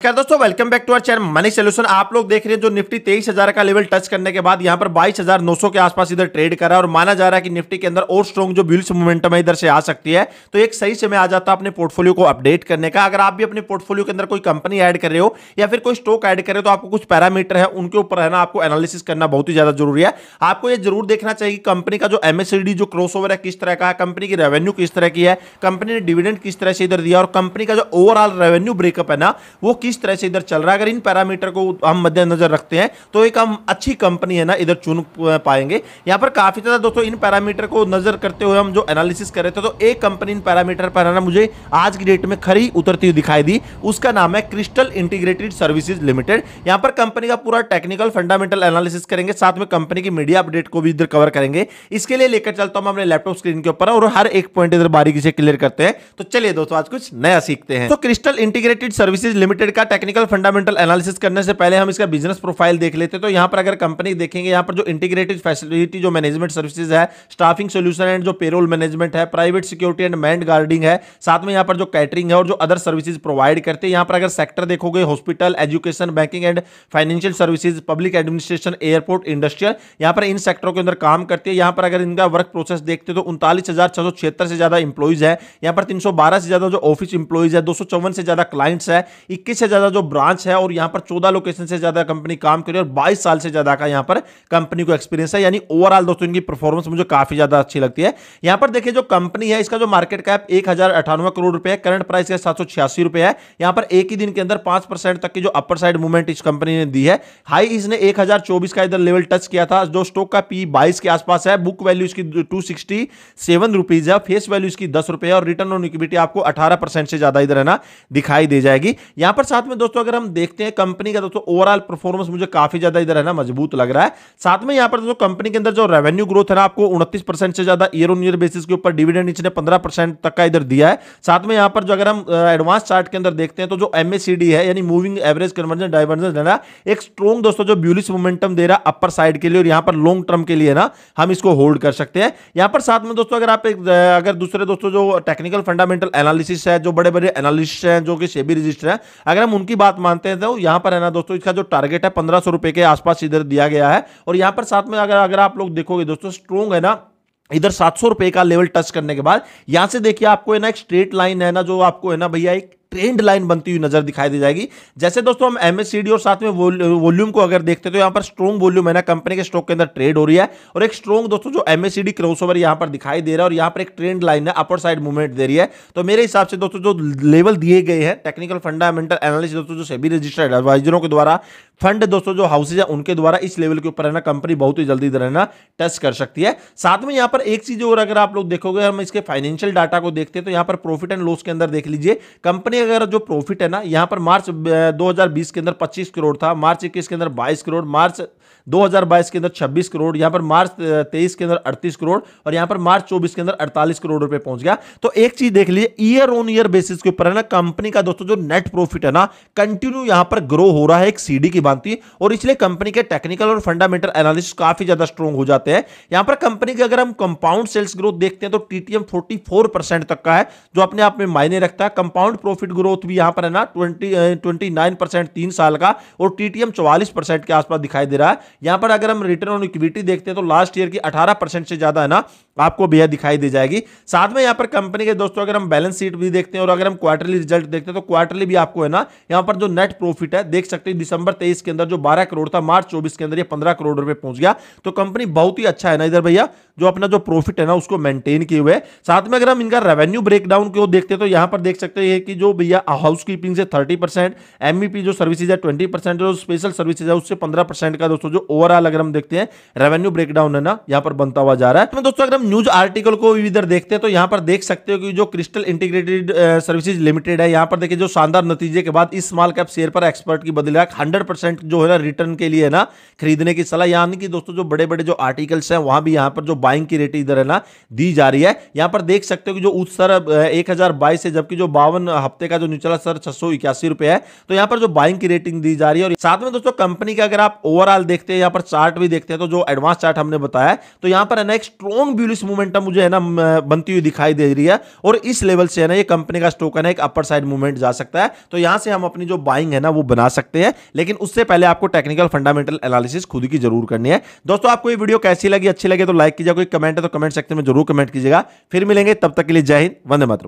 क्या दोस्तों welcome back to our channel money solution आप लोग देख रहे हैं जो निफ्टी तेईस हजार का लेवल टच करने के बाद यहां पर बाईस हजार नौ सौ के आसपास इधर ट्रेड कर रहा है और माना जा रहा है कि निफ्टी के अंदर और स्ट्रॉन्ग जो बिल्स मोमेंटम है इधर से आ सकती है तो एक सही समय आ जाता है अपने पोर्टफोलियो को अपडेट करने का अगर आप भी अपने पोर्टफोलियो के अंदर कोई कंपनी एड कर रहे हो या फिर कोई स्टॉक एड कर रहे हो तो आपको कुछ पैरामीटर है उनके ऊपर रहना आपको एनालिसिस करना बहुत ही ज्यादा जरूरी है आपको यह जरूर देखना चाहिए कि कंपनी का जो एमएसडी जो क्रॉस है किस तरह का है कंपनी की रेवेन्यू किस तरह की है कंपनी ने डिविडेंड किस तरह से इधर दिया और कंपनी का जो ओवरऑल रेवेन्यू ब्रेकअप है ना वो किस किस तरह से इधर चल रहा है अगर इन पैरामीटर को हम मद्देनजर रखते हैं तो एक हम अच्छी कंपनी है ना इधर चुन पाएंगे यहाँ पर काफ़ी ज़्यादा दोस्तों इन पैरामीटर को नज़र करते हुए हम जो एनालिसिस कर रहे थे तो एक कंपनी इन पैरामीटर पर ना मुझे आज की डेट में खरी उतरती हुई दिखाई दी उसका नाम है क्रिस्टल इंटीग्रेटेड सर्विसेज लिमिटेड यहाँ पर कंपनी का पूरा टेक्निकल फंडामेंटल एनालिसिस करेंगे साथ में कंपनी की मीडिया अपडेट को भी इधर कवर करेंगे इसके लिए लेकर चलता हूँ अपने लैपटॉप स्क्रीन के ऊपर और हर एक पॉइंट इधर बारीकी से क्लियर करते हैं तो चलिए दोस्तों आज कुछ नया सीखते हैं तो क्रिस्टल इंटीग्रेटेड सर्विसेज लिमिटेड का टेक्निकल फंडामेंटल एनालिसिस करने से पहले हम इसका बिजनेस प्रोफाइल देख लेते हैं तो यहाँ पर अगर कंपनी देखेंगे यहाँ पर जो इंटीग्रेटेड फैसिलिटी जो मैनेजमेंट सर्विसेज है स्टाफिंग सोल्यूशन एंड जो पेरोल मैनेजमेंट है private security and manned guarding है साथ में यहाँ पर जो कैटरिंग है और जो अदर सर्विसेज प्रोवाइड करते हैं यहाँ पर अगर सेक्टर देखोगे hospital education banking and financial services public administration airport industrial यहाँ पर इन सेक्टरों के अंदर काम करती है यहाँ पर अगर इनका वर्क प्रोसेस देखते तो उनतालीस से ज्यादा इंप्लॉइज है यहाँ पर तीन से ज्यादा जो ऑफिस इंप्लॉइज है दो से ज्यादा क्लाइंट्स है इक्कीस ज़्यादा जो ब्रांच है और यहां पर चौदह लोकेशन से ज़्यादा कंपनी काम करी और बाईस साल से ज़्यादा का यहां पर कंपनी को एक्सपीरियंस है यानी ओवरऑल दोस्तों इनकी परफॉर्मेंस मुझे काफ़ी ज़्यादा अच्छी लगती है यहां पर देखिए जो कंपनी है इसका जो मार्केट कैप एक करोड़ रुपए है करंट प्राइस सात सौ छियासी रुपए है यहां पर एक ही दिन के अंदर पांच तक की जो अपर साइड मूवमेंट इस कंपनी ने दी है हाई इसने एक का इधर लेवल टच किया था जो स्टॉक का पी बाईस के आसपास है बुक वैल्यू इसकी टू सिक्सटी है फेस वैल्यू इसकी दस और रिटर्न ऑन इक्विटी आपको अठारह से ज़्यादा इधर है ना दिखाई दे जाएगी यहां पर साथ में दोस्तों अगर हम देखते हैं कंपनी का दोस्तों ओवरऑल परफॉर्मेंस मुझे काफी ज्यादा इधर है ना मजबूत लग रहा है साथ में यहाँ पर दोस्तों कंपनी के अंदर जो रेवेन्यू ग्रोथ है ना आपको उनतीस से ज्यादा ईयर ऑन ईयर बेसिस के ऊपर डिविडेंड ने पंद्रह तक का इधर दिया है साथ में यहाँ पर जो अगर हम एडवांस चार्ट के अंदर देखते हैं तो जो एम है यानी मूविंग एवरेज कन्वर्जन डाइवर्जन है ना एक स्ट्रॉन्ग दोस्तों जो ब्यूलिस मोमेंटम दे रहा है अपर साइड के लिए और यहाँ पर लॉन्ग टर्म के लिए ना हम इसको होल्ड कर सकते हैं यहाँ पर साथ में दोस्तों अगर आप एक अगर दूसरे दोस्तों जो टेक्निकल फंडामेंटल एनालिसिस है जो बड़े बड़े एनालिस्ट हैं जो कि सेबी रजिस्टर है अगर हम उनकी बात मानते हैं तो यहां पर है ना दोस्तों इसका जो टारगेट है पंद्रह सौ रुपए के आसपास इधर दिया गया है और यहां पर साथ में अगर अगर आप लोग देखोगे दोस्तों स्ट्रोंग है ना इधर सात सौ रुपए का लेवल टच करने के बाद यहां से देखिए आपको है ना एक स्ट्रेट लाइन है ना जो आपको है ना भैया एक ट्रेंड लाइन बनती हुई नजर दिखाई दी जाएगी जैसे दोस्तों हम एमएससीडी और साथ में वॉल्यूम को अगर देखते तो यहां पर स्ट्रॉन्ग वॉल्यूम है ना कंपनी के स्टॉक के अंदर ट्रेड हो रही है और एक स्ट्रॉन्ग दोस्तों जो एमएससीडी क्रॉसओवर यहां पर दिखाई दे रहा है और यहाँ पर एक ट्रेंड लाइन है अपर साइड मूवमेंट दे रही है तो मेरे हिसाब से दोस्तों जो लेवल दिए गए हैं टेक्निकल फंडामेंटल एनालिस दोस्तों जो सेबी रजिस्टर्ड एडवाइजरों के द्वारा फंड दोस्तों जो हाउसेज है उनके द्वारा इस लेवल के ऊपर है ना कंपनी बहुत ही जल्दी रहना टच कर सकती है साथ में यहाँ पर एक चीज और अगर आप लोग देखोगे हम इसके फाइनेंशियल डाटा को देखते हैं तो यहां पर प्रॉफिट एंड लॉस के अंदर देख लीजिए कंपनी कंपनी अगर जो प्रॉफिट है ना यहाँ पर मार्च 2020 के अंदर 25 करोड़ था मार्च इक्कीस के अंदर 22 करोड़ मार्च 2022 के अंदर 26 करोड़ यहाँ पर मार्च 23 के अंदर 38 करोड़ और यहाँ पर मार्च 24 के अंदर 48 करोड़ रुपए पहुंच गया तो एक चीज देख लीजिए ईयर ऑन ईयर बेसिस के ऊपर है ना कंपनी का दोस्तों जो नेट प्रॉफिट है ना कंटिन्यू यहाँ पर ग्रो हो रहा है एक सीडी की भांति और इसलिए कंपनी के टेक्निकल और फंडामेंटल एनालिसिस काफी ज्यादा स्ट्रॉन्ग हो जाते हैं यहाँ पर कंपनी के अगर हम कंपाउंड सेल्स ग्रोथ देखते हैं तो टीटीएम फोर्टी तक का है जो अपने आप में मायने रखता है कंपाउंड प्रॉफिट प्रॉफिट ग्रोथ भी यहां पर है ना ट्वेंटी ट्वेंटी नाइन परसेंट तीन साल का और टीटीएम चौवालीस परसेंट के आसपास दिखाई दे रहा है यहां पर अगर हम रिटर्न ऑन इक्विटी देखते हैं तो लास्ट ईयर की अठारह परसेंट से ज़्यादा है ना आपको बेहद दिखाई दे जाएगी साथ में यहां पर कंपनी के दोस्तों अगर हम बैलेंस शीट भी देखते हैं और अगर हम क्वार्टरली रिजल्ट देखते हैं तो क्वार्टरली भी आपको है ना यहाँ पर जो नेट प्रॉफिट है देख सकते हैं दिसंबर तेईस के अंदर जो बारह करोड़ था मार्च चौबीस के अंदर यह पंद्रह करोड़ रुपए पहुंच गया तो कंपनी बहुत ही अच्छा है ना इधर भैया जो अपना जो प्रॉफिट है ना उसको मेंटेन किए हुए साथ में अगर हम इनका रेवेन्यू ब्रेकडाउन को देखते हैं तो यहां पर देख सकते हैं कि जो भैया हाउस कीपिंग से थर्टी परसेंट एमईपी जो सर्विसेज है ट्वेंटी परसेंट जो स्पेशल सर्विसेज है उससे पंद्रह परसेंट का दोस्तों जो ओवरऑल अगर हम देखते हैं रेवेन्यू ब्रेकडाउन है ना यहाँ पर बनता हुआ जा रहा है तो दोस्तों अगर हम न्यूज आर्टिकल को भी इधर देखते हैं तो यहाँ पर देख सकते हो कि जो क्रिस्टल इंटीग्रेटेड सर्विसेज लिमिटेड है यहाँ पर देखिए जो शानदार नतीजे के बाद इस स्मॉल कैप शेयर पर एक्सपर्ट की बदले हंड्रेड जो है ना रिटर्न के लिए ना खरीदने की सलाह यानी कि दोस्तों जो बड़े बड़े जो आर्टिकल्स हैं वहां भी यहाँ पर जो बाइंग की रेट इधर है ना दी जा रही है यहाँ पर देख सकते हो कि जो उत्सर एक से जबकि जो बावन हफ्ते देखा जो निचला सर छह सौ इक्यासी रुपए है तो यहाँ पर जो बाइंग की रेटिंग दी जा रही है और साथ में दोस्तों कंपनी का अगर आप ओवरऑल देखते हैं यहाँ पर चार्ट भी देखते हैं तो जो एडवांस चार्ट हमने बताया तो यहाँ पर है ना एक स्ट्रॉन्ग ब्यूलिस मूवमेंटम मुझे है ना बनती हुई दिखाई दे रही है और इस लेवल से है ना ये कंपनी का स्टोकन है ना एक अपर साइड मूवमेंट जा सकता है तो यहाँ से हम अपनी जो बाइंग है ना वो बना सकते हैं लेकिन उससे पहले आपको टेक्निकल फंडामेंटल एनालिसिस खुद की जरूर करनी है दोस्तों आपको ये वीडियो कैसी लगी अच्छी लगे तो लाइक कीजिएगा कोई कमेंट है तो कमेंट सेक्शन में जरूर कमेंट कीजिएगा फिर मिलेंगे तब तक के लिए जय हिंद वंदे मातरम